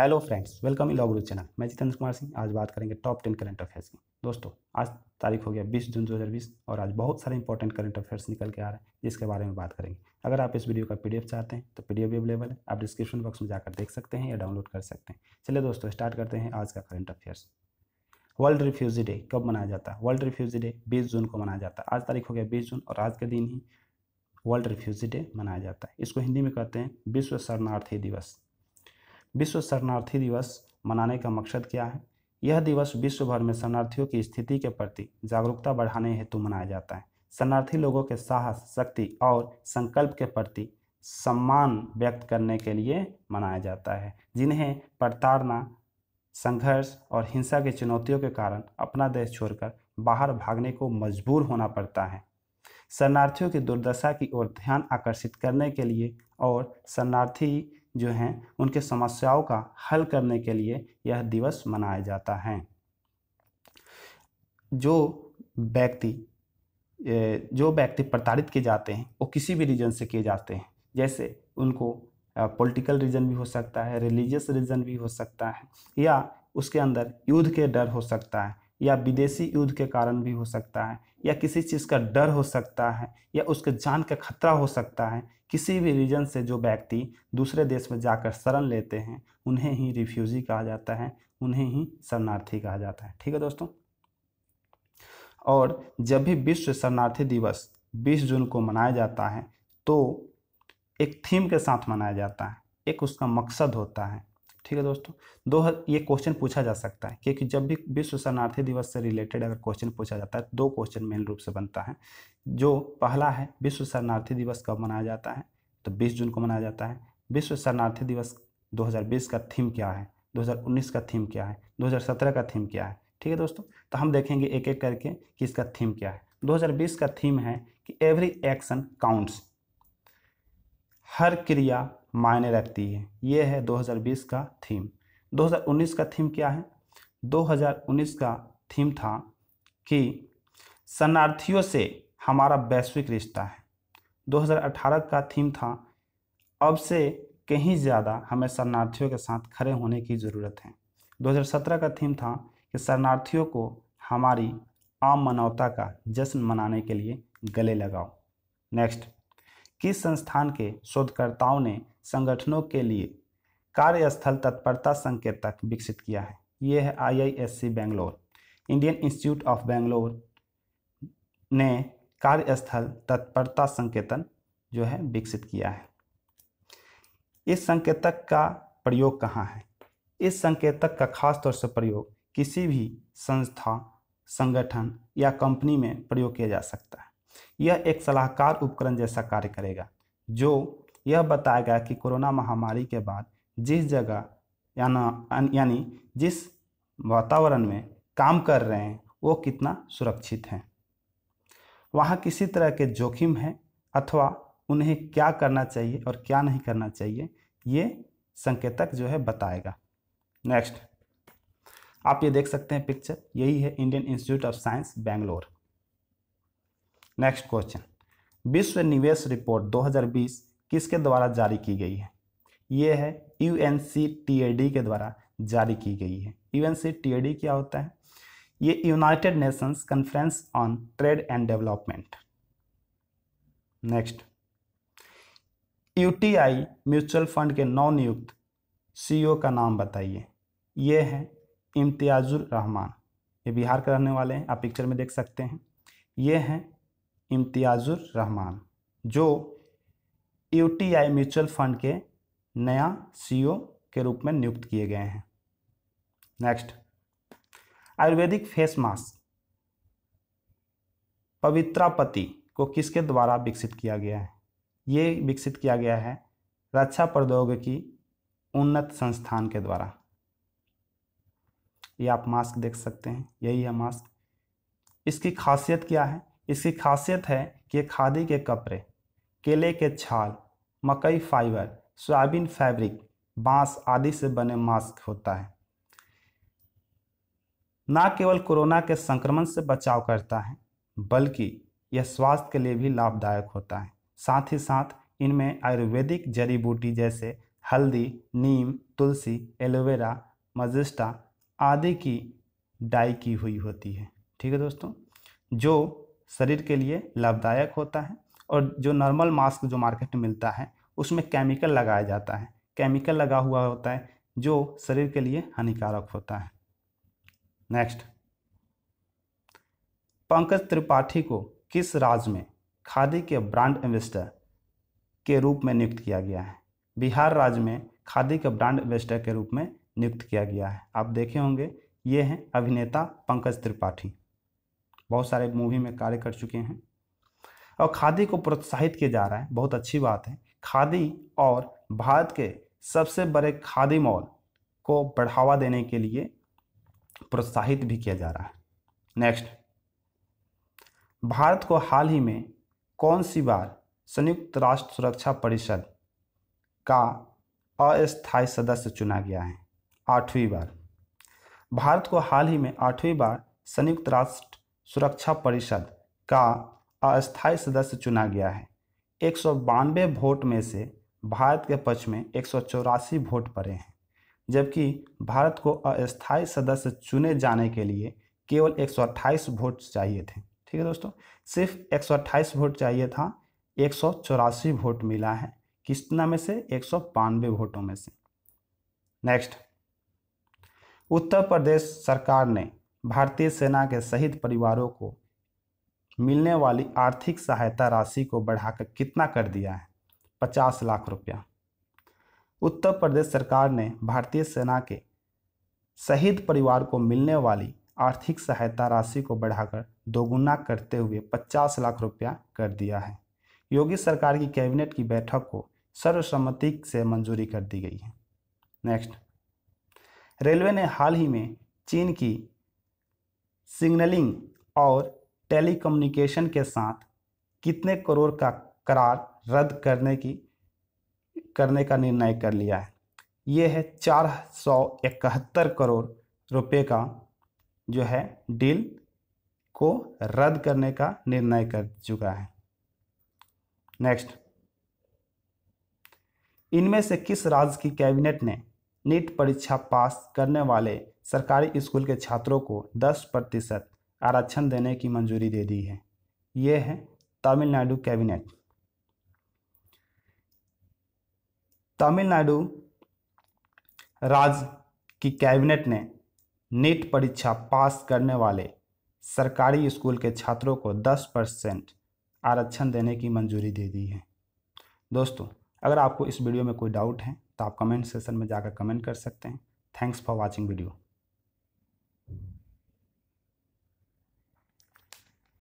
hello friends welcome in लॉगरू channel मैं जितेंद्र कुमार सिंह आज बात करेंगे टॉप टेन करंट अफेयर्स की दोस्तों आज तारीख हो गया 20 जून 2020 और आज बहुत सारे इंपॉर्टेंट करंट अफेयर्स निकल के आ रहे हैं जिसके बारे में बात करेंगे अगर आप इस वीडियो का पीडीएफ चाहते हैं तो पीडीएफ भी अवेलेबल है आप डिस्क्रिप्शन बॉक्स में जाकर देख सकते हैं या डाउनलोड कर सकते हैं चलिए दोस्तों स्टार्ट करते हैं आज का current affairs world refugee day कब मनाया जाता है वर्ल्ड रिफ्यूजी डे बीस जून को मनाया जाता है आज तारीख हो गया बीस जून और आज के दिन ही वर्ल्ड रिफ्यूजी डे मनाया जाता है इसको हिंदी में कहते हैं विश्व शरणार्थी दिवस विश्व शरणार्थी दिवस मनाने का मकसद क्या है यह दिवस विश्व भर में शरणार्थियों की स्थिति के प्रति जागरूकता बढ़ाने हेतु मनाया जाता है शरणार्थी लोगों के साहस शक्ति और संकल्प के प्रति सम्मान व्यक्त करने के लिए मनाया जाता है जिन्हें प्रताड़ना संघर्ष और हिंसा की चुनौतियों के कारण अपना देश छोड़कर बाहर भागने को मजबूर होना पड़ता है शरणार्थियों की दुर्दशा की ओर ध्यान आकर्षित करने के लिए और शरणार्थी जो हैं उनके समस्याओं का हल करने के लिए यह दिवस मनाया जाता है जो व्यक्ति जो व्यक्ति प्रताड़ित किए जाते हैं वो किसी भी रीजन से किए जाते हैं जैसे उनको पॉलिटिकल रीजन भी हो सकता है रिलीजियस रीजन भी हो सकता है या उसके अंदर युद्ध के डर हो सकता है या विदेशी युद्ध के कारण भी हो सकता है या किसी चीज़ का डर हो सकता है या उसके जान का खतरा हो सकता है किसी भी रीजन से जो व्यक्ति दूसरे देश में जाकर शरण लेते हैं उन्हें ही रिफ्यूजी कहा जाता है उन्हें ही शरणार्थी कहा जाता है ठीक है दोस्तों और जब भी विश्व शरणार्थी दिवस 20 जून को मनाया जाता है तो एक थीम के साथ मनाया जाता है एक उसका मकसद होता है ठीक है दोस्तों दो ये क्वेश्चन पूछा जा सकता है क्योंकि जब भी विश्व शरणार्थी दिवस से रिलेटेड अगर क्वेश्चन पूछा जाता है दो क्वेश्चन मेन रूप से बनता है जो पहला है विश्व शरणार्थी दिवस कब मनाया जाता है तो बीस जून को मनाया जाता है विश्व शरणार्थी दिवस दो का थीम क्या है 2019 का थीम क्या है 2017 का थीम क्या है ठीक है दोस्तों तो हम देखेंगे एक एक करके कि इसका थीम क्या है 2020 का थीम है कि एवरी एक्शन काउंट्स हर क्रिया मायने रखती है ये है 2020 का थीम 2019 का थीम क्या है 2019 का थीम था कि शरणार्थियों से हमारा वैश्विक रिश्ता है 2018 का थीम था अब से कहीं ज़्यादा हमें शरणार्थियों के साथ खड़े होने की ज़रूरत है 2017 का थीम था कि शरणार्थियों को हमारी आम मानवता का जश्न मनाने के लिए गले लगाओ नेक्स्ट किस संस्थान के शोधकर्ताओं ने संगठनों के लिए कार्यस्थल तत्परता संकेतक विकसित किया है ये है IISc Bangalore Indian Institute of Bangalore ने कार्यस्थल तत्परता संकेतन जो है विकसित किया है इस संकेतक का प्रयोग कहाँ है इस संकेतक का खास तौर से प्रयोग किसी भी संस्था संगठन या कंपनी में प्रयोग किया जा सकता है यह एक सलाहकार उपकरण जैसा कार्य करेगा जो यह बताया गया कि कोरोना महामारी के बाद जिस जगह यानी जिस वातावरण में काम कर रहे हैं वो कितना सुरक्षित हैं वहाँ किसी तरह के जोखिम हैं अथवा उन्हें क्या करना चाहिए और क्या नहीं करना चाहिए ये संकेतक जो है बताएगा नेक्स्ट आप ये देख सकते हैं पिक्चर यही है Indian Institute of Science Bangalore next question विश्व निवेश रिपोर्ट किसके द्वारा जारी की गई है ये है यू के द्वारा जारी की गई है यू क्या होता है ये united nations conference on trade and development next UTI mutual fund के सी सीईओ e का नाम बताइए ये है इम्तियाजुर रहमान ये बिहार के रहने वाले हैं आप पिक्चर में देख सकते हैं ये हैं इम्तियाजुर रहमान जो यूटीआई म्यूचुअल फंड के नया सीईओ e के रूप में नियुक्त किए गए हैं नेक्स्ट आयुर्वेदिक फेस मास्क पवित्रापति को किसके द्वारा विकसित किया गया है ये विकसित किया गया है रक्षा प्रौद्योगिकी उन्नत संस्थान के द्वारा ये आप मास्क देख सकते हैं यही है मास्क इसकी खासियत क्या है इसकी खासियत है कि खादी के कपड़े केले के छाल मकई फाइबर सोयाबीन फैब्रिक बांस आदि से बने मास्क होता है न केवल कोरोना के संक्रमण से बचाव करता है बल्कि यह स्वास्थ्य के लिए भी लाभदायक होता है साथ ही साथ इनमें आयुर्वेदिक जड़ी बूटी जैसे हल्दी नीम तुलसी एलोवेरा मजिस्टा आदि की डाई की हुई होती है ठीक है दोस्तों जो शरीर के लिए लाभदायक होता है और जो नॉर्मल मास्क जो मार्केट में मिलता है उसमें केमिकल लगाया जाता है केमिकल लगा हुआ होता है जो शरीर के लिए हानिकारक होता है नेक्स्ट पंकज त्रिपाठी को किस राज्य में खादी के ब्रांड एम्बेस्टर के रूप में नियुक्त किया गया है बिहार राज्य में खादी के ब्रांड एम्बेस्टर के रूप में नियुक्त किया गया है आप देखे होंगे ये हैं अभिनेता पंकज त्रिपाठी बहुत सारे मूवी में कार्य कर चुके हैं और खादी को प्रोत्साहित किया जा रहा है बहुत अच्छी बात है खादी और भारत के सबसे बड़े खादी मॉल को बढ़ावा देने के लिए प्रोत्साहित भी किया जा रहा है नेक्स्ट भारत को हाल ही में कौन सी बार संयुक्त राष्ट्र सुरक्षा परिषद का अस्थायी सदस्य चुना गया है आठवीं बार भारत को हाल ही में आठवीं बार संयुक्त राष्ट्र सुरक्षा परिषद का अस्थायी सदस्य चुना गया है एक वोट में से भारत के पक्ष में एक वोट पड़े हैं जबकि भारत को अस्थायी सदस्य चुने जाने के लिए केवल एक वोट चाहिए थे ठीक है दोस्तों सिर्फ एक वोट चाहिए था एक वोट मिला है कितना में से एक वोटों में से नेक्स्ट उत्तर प्रदेश सरकार ने भारतीय सेना के शहीद परिवारों को मिलने वाली आर्थिक सहायता राशि को बढ़ाकर कितना कर दिया है पचास लाख रुपया उत्तर प्रदेश सरकार ने भारतीय सेना के शहीद परिवार को मिलने वाली आर्थिक सहायता राशि को बढ़ाकर दोगुना करते हुए पचास लाख रुपया कर दिया है योगी सरकार की कैबिनेट की बैठक को सर्वसम्मति से मंजूरी कर दी गई है नेक्स्ट रेलवे ने हाल ही में चीन की सिग्नलिंग और टेलीकम्युनिकेशन के साथ कितने करोड़ का करार रद्द करने की करने का निर्णय कर लिया है ये है चार सौ इकहत्तर करोड़ रुपए का जो है डील को रद्द करने का निर्णय कर चुका है नेक्स्ट इनमें से किस राज्य की कैबिनेट ने नीट परीक्षा पास करने वाले सरकारी स्कूल के छात्रों को 10 प्रतिशत आरक्षण देने की मंजूरी दे दी है ये है तमिलनाडु कैबिनेट तमिलनाडु राज्य की कैबिनेट ने नीट परीक्षा पास करने वाले सरकारी स्कूल के छात्रों को 10 परसेंट आरक्षण देने की मंजूरी दे दी है दोस्तों अगर आपको इस वीडियो में कोई डाउट है तो आप कमेंट सेशन में जाकर कमेंट कर सकते हैं थैंक्स फॉर वॉचिंग वीडियो